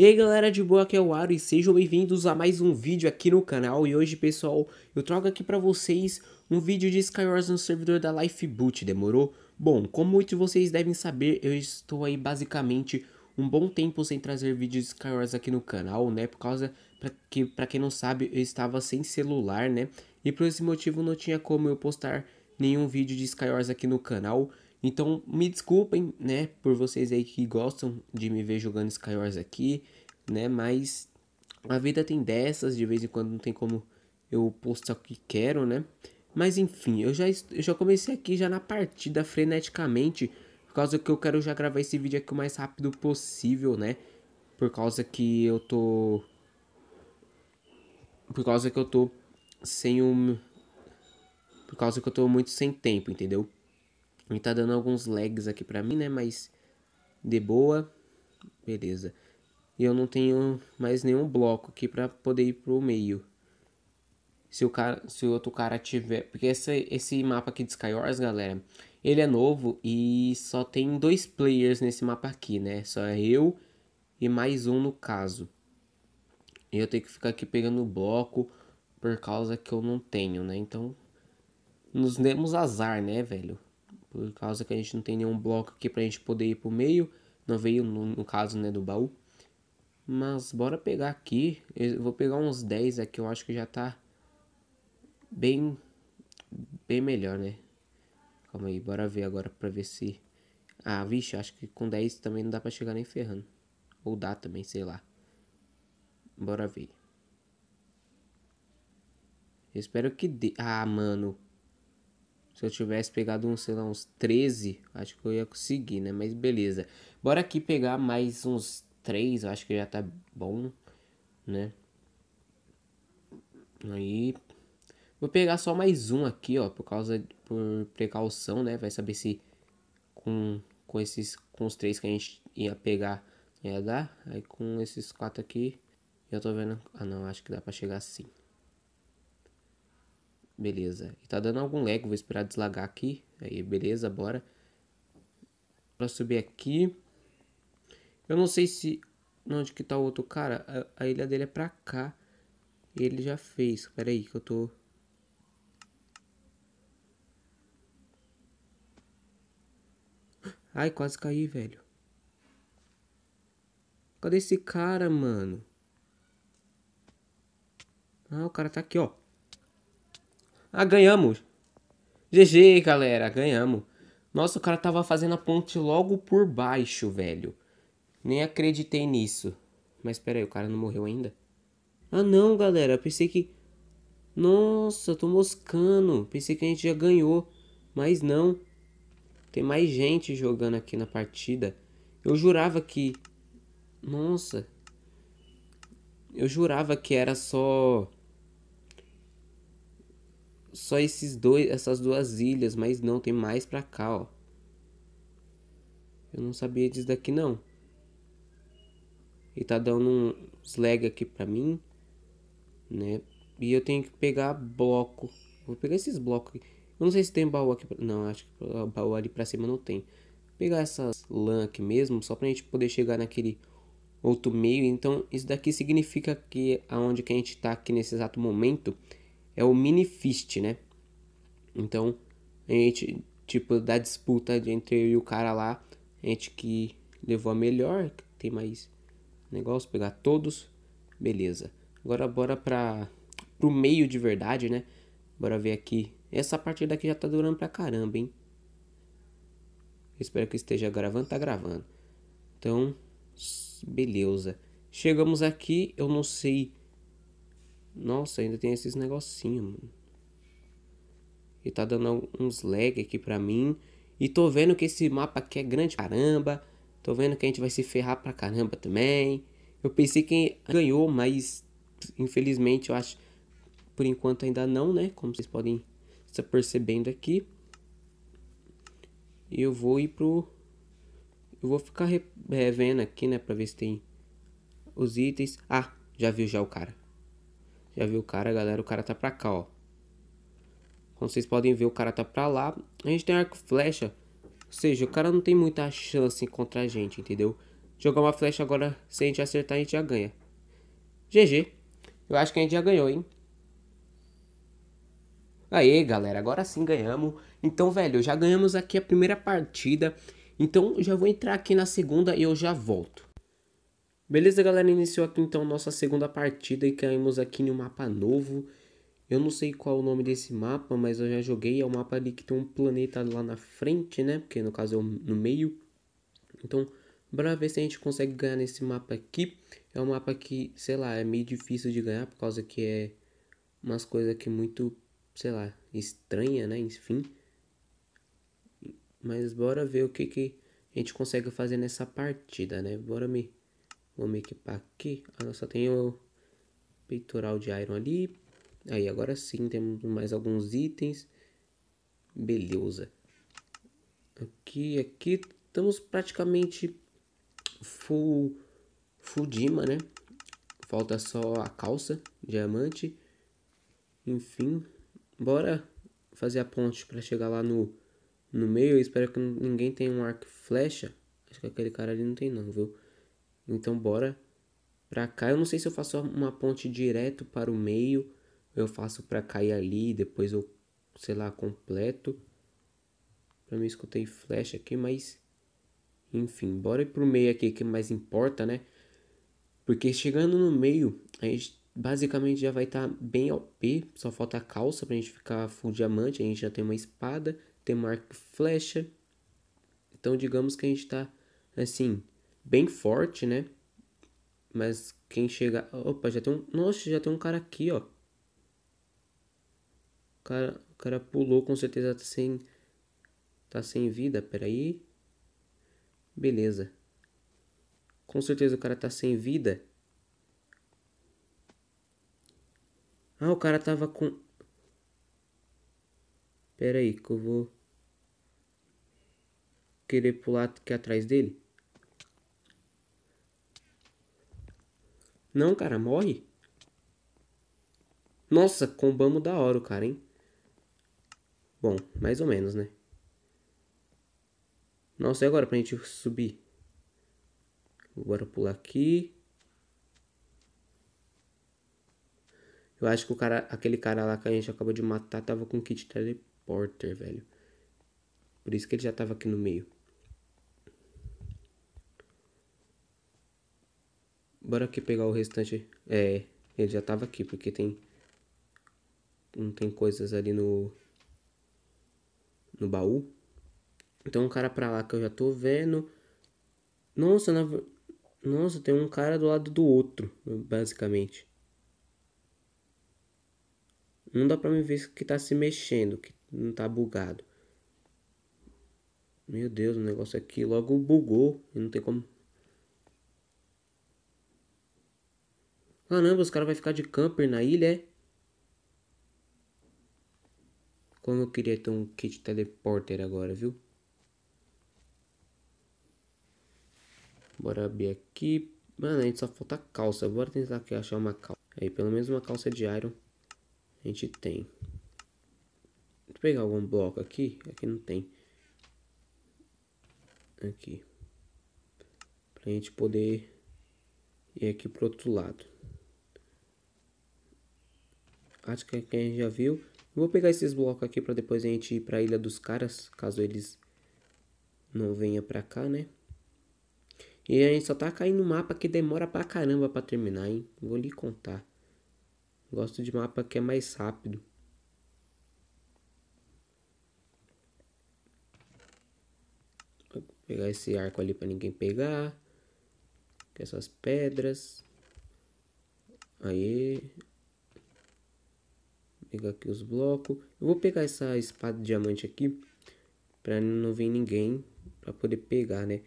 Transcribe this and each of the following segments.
E aí galera de boa, aqui é o Aro e sejam bem-vindos a mais um vídeo aqui no canal E hoje pessoal, eu trago aqui pra vocês um vídeo de Skywars no servidor da Lifeboot, demorou? Bom, como muitos de vocês devem saber, eu estou aí basicamente um bom tempo sem trazer vídeos de Skywars aqui no canal, né? Por causa, pra, que, pra quem não sabe, eu estava sem celular, né? E por esse motivo não tinha como eu postar nenhum vídeo de Skywars aqui no canal então, me desculpem, né, por vocês aí que gostam de me ver jogando Skywars aqui, né, mas a vida tem dessas, de vez em quando não tem como eu postar o que quero, né? Mas enfim, eu já, eu já comecei aqui já na partida freneticamente, por causa que eu quero já gravar esse vídeo aqui o mais rápido possível, né? Por causa que eu tô... Por causa que eu tô sem um... Por causa que eu tô muito sem tempo, entendeu? Ele tá dando alguns lags aqui pra mim, né? Mas de boa. Beleza. E eu não tenho mais nenhum bloco aqui pra poder ir pro meio. Se o, cara, se o outro cara tiver... Porque esse, esse mapa aqui de Skywars, galera... Ele é novo e só tem dois players nesse mapa aqui, né? Só é eu e mais um no caso. E eu tenho que ficar aqui pegando bloco por causa que eu não tenho, né? Então, nos demos azar, né, velho? por causa que a gente não tem nenhum bloco aqui pra gente poder ir pro meio, não veio no, no caso, né, do baú. Mas bora pegar aqui, eu vou pegar uns 10 aqui, eu acho que já tá bem, bem melhor, né. Calma aí, bora ver agora pra ver se... Ah, vixe, acho que com 10 também não dá pra chegar nem ferrando. Ou dá também, sei lá. Bora ver. Eu espero que dê. Ah, mano. Se eu tivesse pegado uns, sei lá, uns 13, acho que eu ia conseguir, né? Mas beleza. Bora aqui pegar mais uns 3, eu acho que já tá bom, né? Aí. Vou pegar só mais um aqui, ó, por causa. Por precaução, né? Vai saber se com, com esses. Com os três que a gente ia pegar ia dar. Aí com esses quatro aqui. Eu tô vendo. Ah, não, acho que dá pra chegar assim. Beleza. E tá dando algum lag, vou esperar deslagar aqui. Aí, beleza, bora. Pra subir aqui. Eu não sei se... Onde que tá o outro cara? A, a ilha dele é pra cá. Ele já fez. Pera aí que eu tô... Ai, quase caí, velho. Cadê esse cara, mano? Ah, o cara tá aqui, ó. Ah, ganhamos. GG, galera, ganhamos. Nossa, o cara tava fazendo a ponte logo por baixo, velho. Nem acreditei nisso. Mas pera aí, o cara não morreu ainda? Ah não, galera, pensei que... Nossa, tô moscando. Pensei que a gente já ganhou. Mas não. Tem mais gente jogando aqui na partida. Eu jurava que... Nossa. Eu jurava que era só só esses dois, essas duas ilhas, mas não, tem mais para cá, ó. Eu não sabia disso daqui, não. E tá dando um slag aqui para mim, né? E eu tenho que pegar bloco. Vou pegar esses blocos aqui. Eu não sei se tem baú aqui, pra... não, acho que baú ali para cima não tem. Vou pegar essas lã aqui mesmo, só pra gente poder chegar naquele outro meio. Então, isso daqui significa que aonde que a gente tá aqui nesse exato momento é o mini fist, né? Então, a gente, tipo, da disputa entre eu e o cara lá, a gente que levou a melhor, tem mais negócio, pegar todos, beleza. Agora bora pra, pro meio de verdade, né? Bora ver aqui. Essa partida aqui já tá durando pra caramba, hein? Espero que esteja gravando, tá gravando. Então, beleza. Chegamos aqui, eu não sei nossa, ainda tem esses negocinhos, mano. E tá dando uns lag aqui pra mim. E tô vendo que esse mapa aqui é grande caramba. Tô vendo que a gente vai se ferrar pra caramba também. Eu pensei que ganhou, mas infelizmente eu acho... Por enquanto ainda não, né? Como vocês podem estar percebendo aqui. E eu vou ir pro... Eu vou ficar revendo aqui, né? Pra ver se tem os itens. Ah, já viu já o cara. Já viu o cara, galera? O cara tá pra cá, ó. Como vocês podem ver, o cara tá pra lá. A gente tem arco flecha. Ou seja, o cara não tem muita chance contra a gente, entendeu? Jogar uma flecha agora, se a gente acertar, a gente já ganha. GG. Eu acho que a gente já ganhou, hein? Aê, galera, agora sim ganhamos. Então, velho, já ganhamos aqui a primeira partida. Então, já vou entrar aqui na segunda e eu já volto. Beleza, galera? Iniciou aqui então nossa segunda partida e caímos aqui no mapa novo. Eu não sei qual o nome desse mapa, mas eu já joguei. É um mapa ali que tem um planeta lá na frente, né? Porque no caso é no meio. Então, bora ver se a gente consegue ganhar nesse mapa aqui. É um mapa que, sei lá, é meio difícil de ganhar por causa que é umas coisas aqui muito, sei lá, estranha, né? Enfim. Mas bora ver o que, que a gente consegue fazer nessa partida, né? Bora me Vamos equipar aqui. Ah, só tem o peitoral de Iron ali. Aí, agora sim, temos mais alguns itens. Beleza. Aqui, aqui, estamos praticamente full, full Dima, né? Falta só a calça, diamante. Enfim, bora fazer a ponte para chegar lá no, no meio. Eu espero que ninguém tenha um arco flecha. Acho que aquele cara ali não tem não, viu? Então bora para cá. Eu não sei se eu faço uma ponte direto para o meio, eu faço para cá e ali, depois eu, sei lá, completo. Para mim escutei flecha aqui, mas enfim, bora ir pro meio aqui que mais importa, né? Porque chegando no meio, a gente basicamente já vai estar tá bem OP, só falta a calça pra gente ficar full diamante, a gente já tem uma espada, tem uma arco flecha. Então digamos que a gente tá assim, bem forte, né? Mas quem chega. Opa, já tem um. Nossa, já tem um cara aqui, ó. O cara, o cara pulou, com certeza tá sem. Tá sem vida, peraí. Beleza. Com certeza o cara tá sem vida. Ah, o cara tava com. Pera aí, que eu vou. Querer pular aqui atrás dele. Não, cara, morre. Nossa, combamos da hora o cara, hein? Bom, mais ou menos, né? Nossa, e agora pra gente subir? Bora pular aqui. Eu acho que o cara, aquele cara lá que a gente acabou de matar tava com kit teleporter, velho. Por isso que ele já tava aqui no meio. Bora aqui pegar o restante. É, ele já tava aqui, porque tem... Não tem coisas ali no... No baú. Então um cara pra lá que eu já tô vendo. Nossa, na... Nossa, tem um cara do lado do outro, basicamente. Não dá pra me ver que tá se mexendo, que não tá bugado. Meu Deus, o negócio aqui logo bugou. E não tem como Caramba, os caras vão ficar de camper na ilha, é? Como eu queria ter um kit teleporter agora, viu? Bora abrir aqui. Mano, a gente só falta calça. Bora tentar aqui achar uma calça. Aí, pelo menos uma calça de iron a gente tem. Vou pegar algum bloco aqui. Aqui não tem. Aqui. Pra gente poder ir aqui pro outro lado. Acho que a é gente já viu. Eu vou pegar esses blocos aqui para depois a gente ir para a Ilha dos Caras, caso eles não venham para cá, né? E a gente só tá caindo no mapa que demora pra caramba pra terminar, hein? Vou lhe contar. Gosto de mapa que é mais rápido. Vou pegar esse arco ali pra ninguém pegar. É essas pedras. Aí, pegar aqui os blocos. Eu vou pegar essa espada de diamante aqui. Pra não vir ninguém. Pra poder pegar, né?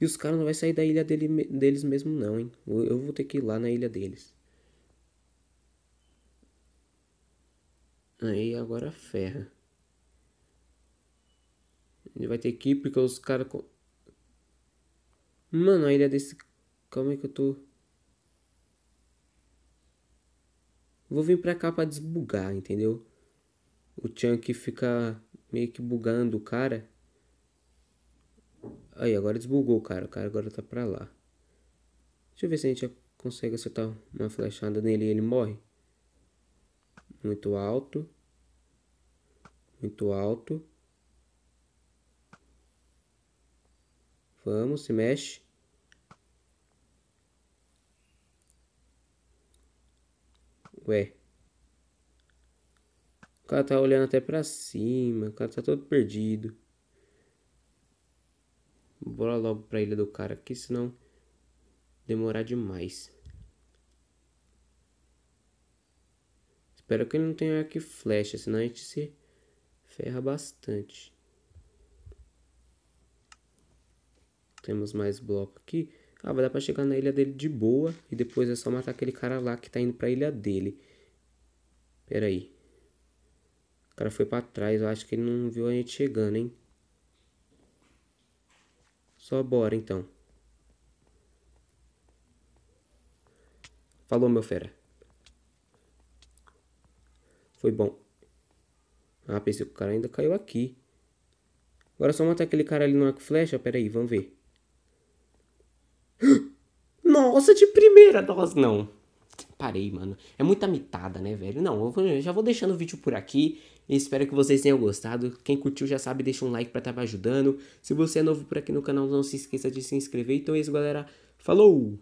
E os caras não vai sair da ilha dele, deles mesmo não, hein? Eu vou ter que ir lá na ilha deles. Aí agora ferra. Ele vai ter que ir porque os caras... Mano, a ilha desse... Calma aí que eu tô... Vou vir pra cá pra desbugar, entendeu? O Chunk fica meio que bugando o cara. Aí, agora desbugou o cara. O cara agora tá pra lá. Deixa eu ver se a gente consegue acertar uma flechada nele e ele morre. Muito alto. Muito alto. Vamos, se mexe. Ué. O cara tá olhando até pra cima. O cara tá todo perdido. Bora logo pra ilha do cara aqui, senão demorar demais. Espero que ele não tenha arco e flecha, senão a gente se ferra bastante. Temos mais bloco aqui. Ah, vai dar pra chegar na ilha dele de boa e depois é só matar aquele cara lá que tá indo pra ilha dele. Pera aí. O cara foi pra trás, eu acho que ele não viu a gente chegando, hein? Só bora então. Falou, meu fera. Foi bom. Ah, pensei que o cara ainda caiu aqui. Agora é só matar aquele cara ali no arco flecha. Pera aí, vamos ver nossa de primeira. dose, não. Parei, mano. É muita mitada, né, velho? Não, eu já vou deixando o vídeo por aqui. Espero que vocês tenham gostado. Quem curtiu já sabe, deixa um like pra estar tá me ajudando. Se você é novo por aqui no canal, não se esqueça de se inscrever. Então é isso, galera. Falou!